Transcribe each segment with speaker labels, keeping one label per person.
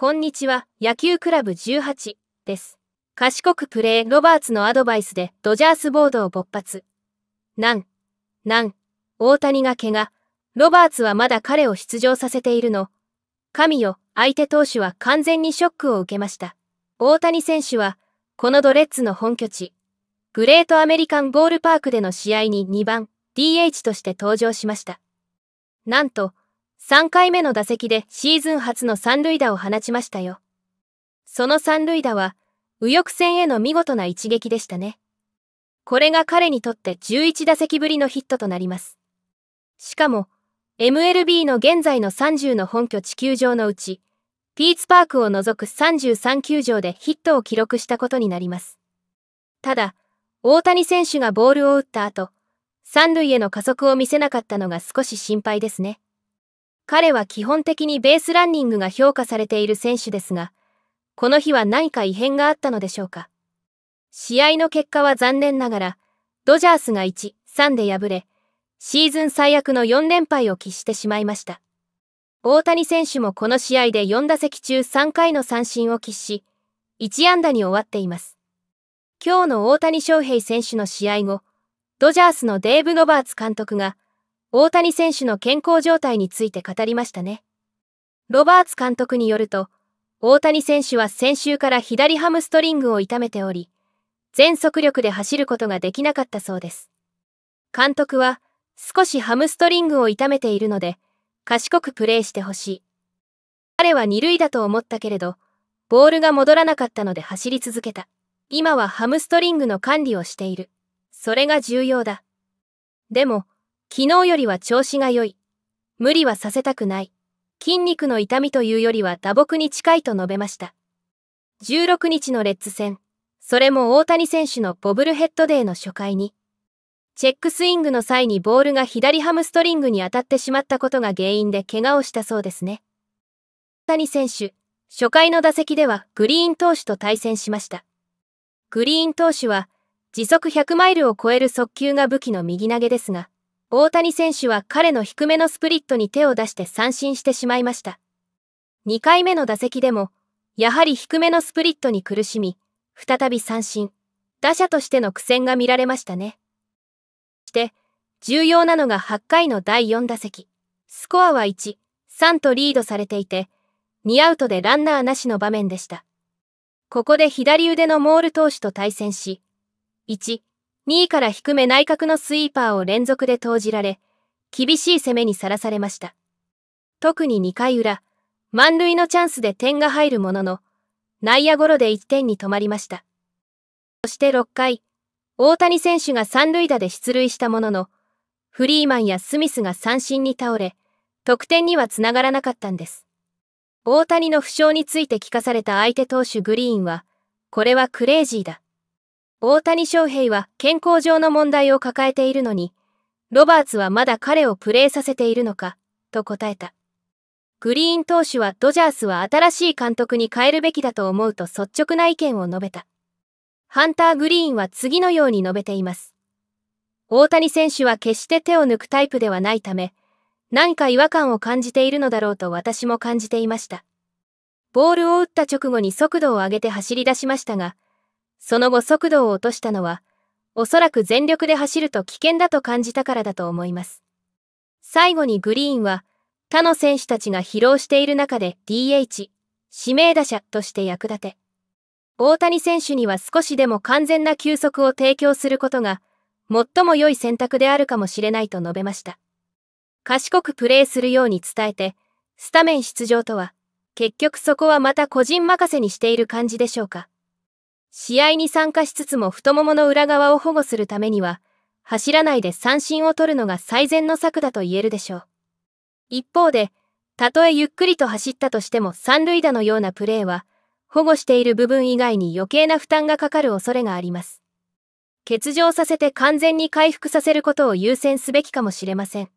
Speaker 1: こんにちは、野球クラブ18です。賢くプレー、ロバーツのアドバイスでドジャースボードを勃発。なん、なん、大谷が怪我。ロバーツはまだ彼を出場させているの。神よ、相手投手は完全にショックを受けました。大谷選手は、このドレッツの本拠地、グレートアメリカンボールパークでの試合に2番 DH として登場しました。なんと、3回目の打席でシーズン初の三塁打を放ちましたよ。その三塁打は、右翼戦への見事な一撃でしたね。これが彼にとって11打席ぶりのヒットとなります。しかも、MLB の現在の30の本拠地球場のうち、ピーツパークを除く33球場でヒットを記録したことになります。ただ、大谷選手がボールを打った後、三塁への加速を見せなかったのが少し心配ですね。彼は基本的にベースランニングが評価されている選手ですが、この日は何か異変があったのでしょうか。試合の結果は残念ながら、ドジャースが1、3で敗れ、シーズン最悪の4連敗を喫してしまいました。大谷選手もこの試合で4打席中3回の三振を喫し、1安打に終わっています。今日の大谷翔平選手の試合後、ドジャースのデーブ・ロバーツ監督が、大谷選手の健康状態について語りましたね。ロバーツ監督によると、大谷選手は先週から左ハムストリングを痛めており、全速力で走ることができなかったそうです。監督は、少しハムストリングを痛めているので、賢くプレーしてほしい。彼は二塁だと思ったけれど、ボールが戻らなかったので走り続けた。今はハムストリングの管理をしている。それが重要だ。でも、昨日よりは調子が良い。無理はさせたくない。筋肉の痛みというよりは打撲に近いと述べました。16日のレッズ戦、それも大谷選手のボブルヘッドデーの初回に、チェックスイングの際にボールが左ハムストリングに当たってしまったことが原因で怪我をしたそうですね。大谷選手、初回の打席ではグリーン投手と対戦しました。グリーン投手は時速100マイルを超える速球が武器の右投げですが、大谷選手は彼の低めのスプリットに手を出して三振してしまいました。2回目の打席でも、やはり低めのスプリットに苦しみ、再び三振、打者としての苦戦が見られましたね。して、重要なのが8回の第4打席。スコアは1、3とリードされていて、2アウトでランナーなしの場面でした。ここで左腕のモール投手と対戦し、1、2位から低め内角のスイーパーを連続で投じられ、厳しい攻めにさらされました。特に2回裏、満塁のチャンスで点が入るものの、内野ゴロで1点に止まりました。そして6回、大谷選手が三塁打で出塁したものの、フリーマンやスミスが三振に倒れ、得点にはつながらなかったんです。大谷の負傷について聞かされた相手投手グリーンは、これはクレイジーだ。大谷翔平は健康上の問題を抱えているのに、ロバーツはまだ彼をプレーさせているのか、と答えた。グリーン投手はドジャースは新しい監督に変えるべきだと思うと率直な意見を述べた。ハンター・グリーンは次のように述べています。大谷選手は決して手を抜くタイプではないため、何か違和感を感じているのだろうと私も感じていました。ボールを打った直後に速度を上げて走り出しましたが、その後速度を落としたのは、おそらく全力で走ると危険だと感じたからだと思います。最後にグリーンは、他の選手たちが疲労している中で DH、指名打者として役立て、大谷選手には少しでも完全な休息を提供することが、最も良い選択であるかもしれないと述べました。賢くプレーするように伝えて、スタメン出場とは、結局そこはまた個人任せにしている感じでしょうか。試合に参加しつつも太ももの裏側を保護するためには、走らないで三振を取るのが最善の策だと言えるでしょう。一方で、たとえゆっくりと走ったとしても三塁打のようなプレーは、保護している部分以外に余計な負担がかかる恐れがあります。欠場させて完全に回復させることを優先すべきかもしれません。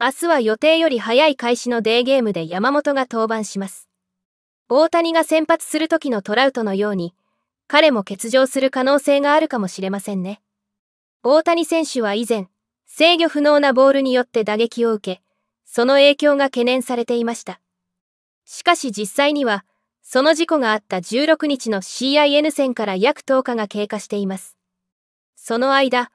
Speaker 1: 明日は予定より早い開始のデーゲームで山本が登板します。大谷が先発する時のトラウトのように、彼も欠場する可能性があるかもしれませんね。大谷選手は以前、制御不能なボールによって打撃を受け、その影響が懸念されていました。しかし実際には、その事故があった16日の CIN 戦から約10日が経過しています。その間、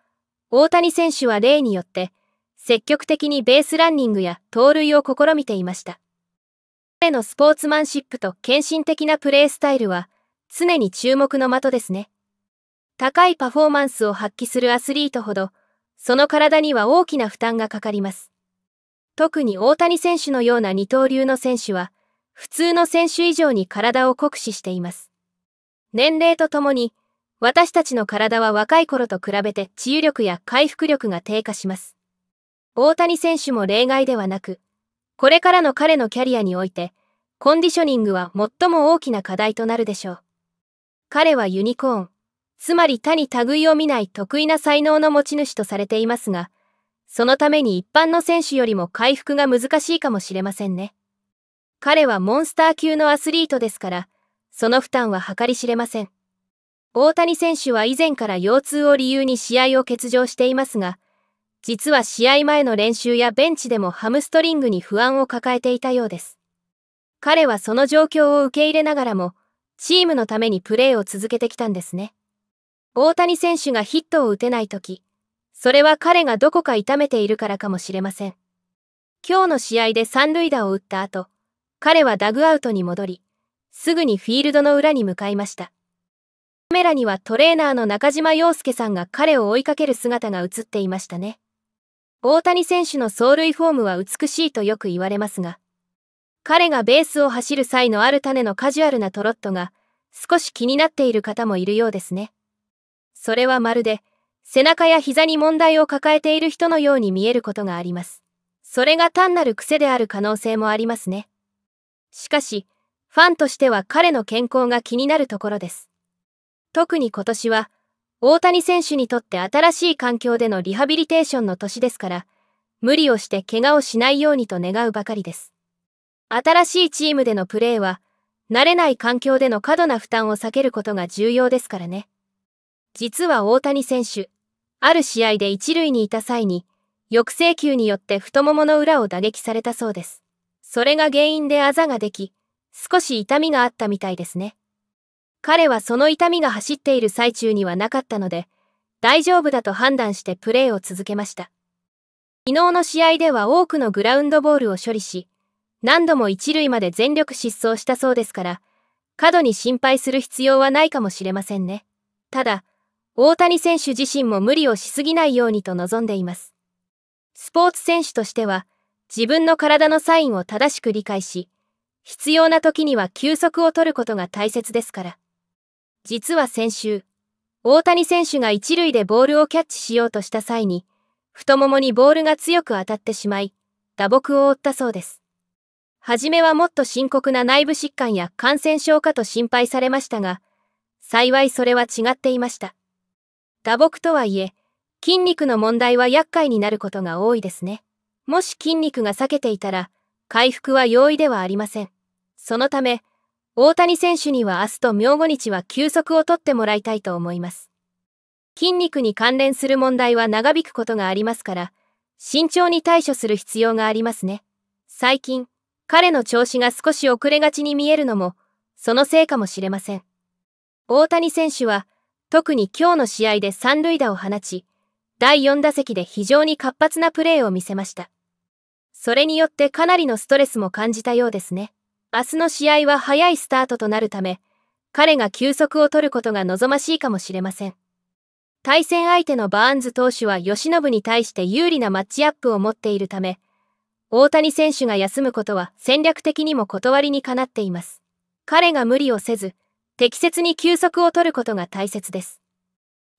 Speaker 1: 大谷選手は例によって、積極的にベースランニングや盗塁を試みていました。彼のスポーツマンシップと献身的なプレースタイルは、常に注目の的ですね。高いパフォーマンスを発揮するアスリートほど、その体には大きな負担がかかります。特に大谷選手のような二刀流の選手は、普通の選手以上に体を酷使しています。年齢とともに、私たちの体は若い頃と比べて治癒力や回復力が低下します。大谷選手も例外ではなく、これからの彼のキャリアにおいて、コンディショニングは最も大きな課題となるでしょう。彼はユニコーン、つまり他に類を見ない得意な才能の持ち主とされていますが、そのために一般の選手よりも回復が難しいかもしれませんね。彼はモンスター級のアスリートですから、その負担は計り知れません。大谷選手は以前から腰痛を理由に試合を欠場していますが、実は試合前の練習やベンチでもハムストリングに不安を抱えていたようです。彼はその状況を受け入れながらも、チームのためにプレーを続けてきたんですね。大谷選手がヒットを打てない時、それは彼がどこか痛めているからかもしれません。今日の試合で三塁打を打った後、彼はダグアウトに戻り、すぐにフィールドの裏に向かいました。カメラにはトレーナーの中島洋介さんが彼を追いかける姿が映っていましたね。大谷選手の走塁フォームは美しいとよく言われますが、彼がベースを走る際のある種のカジュアルなトロットが少し気になっている方もいるようですね。それはまるで背中や膝に問題を抱えている人のように見えることがあります。それが単なる癖である可能性もありますね。しかし、ファンとしては彼の健康が気になるところです。特に今年は、大谷選手にとって新しい環境でのリハビリテーションの年ですから、無理をして怪我をしないようにと願うばかりです。新しいチームでのプレーは、慣れない環境での過度な負担を避けることが重要ですからね。実は大谷選手、ある試合で一塁にいた際に、抑制球によって太ももの裏を打撃されたそうです。それが原因であざができ、少し痛みがあったみたいですね。彼はその痛みが走っている最中にはなかったので、大丈夫だと判断してプレーを続けました。昨日の試合では多くのグラウンドボールを処理し、何度も一塁まで全力疾走したそうですから、過度に心配する必要はないかもしれませんね。ただ、大谷選手自身も無理をしすぎないようにと望んでいます。スポーツ選手としては、自分の体のサインを正しく理解し、必要な時には休息を取ることが大切ですから。実は先週、大谷選手が一塁でボールをキャッチしようとした際に、太ももにボールが強く当たってしまい、打撲を負ったそうです。初めはもっと深刻な内部疾患や感染症かと心配されましたが、幸いそれは違っていました。打撲とはいえ、筋肉の問題は厄介になることが多いですね。もし筋肉が裂けていたら、回復は容易ではありません。そのため、大谷選手には明日と明後日は休息をとってもらいたいと思います。筋肉に関連する問題は長引くことがありますから、慎重に対処する必要がありますね。最近、彼の調子が少し遅れがちに見えるのも、そのせいかもしれません。大谷選手は、特に今日の試合で三塁打を放ち、第4打席で非常に活発なプレーを見せました。それによってかなりのストレスも感じたようですね。明日の試合は早いスタートとなるため、彼が休息を取ることが望ましいかもしれません。対戦相手のバーンズ投手は吉信に対して有利なマッチアップを持っているため、大谷選手が休むことは戦略的にも断りにかなっています。彼が無理をせず、適切に休息を取ることが大切です。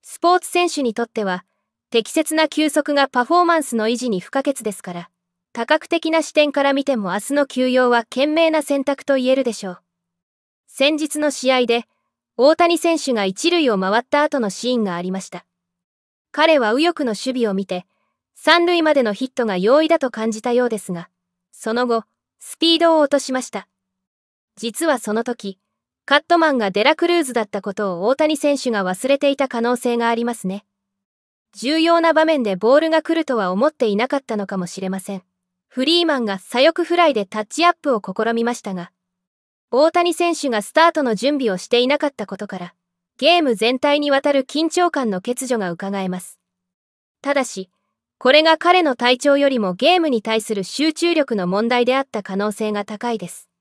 Speaker 1: スポーツ選手にとっては、適切な休息がパフォーマンスの維持に不可欠ですから、多角的な視点から見ても明日の休養は賢明な選択と言えるでしょう。先日の試合で、大谷選手が一塁を回った後のシーンがありました。彼は右翼の守備を見て、三塁までのヒットが容易だと感じたようですが、その後、スピードを落としました。実はその時、カットマンがデラクルーズだったことを大谷選手が忘れていた可能性がありますね。重要な場面でボールが来るとは思っていなかったのかもしれません。フリーマンが左翼フライでタッチアップを試みましたが、大谷選手がスタートの準備をしていなかったことから、ゲーム全体にわたる緊張感の欠如が伺えます。ただし、これが彼の体調よりもゲームに対する集中力の問題であった可能性が高いです。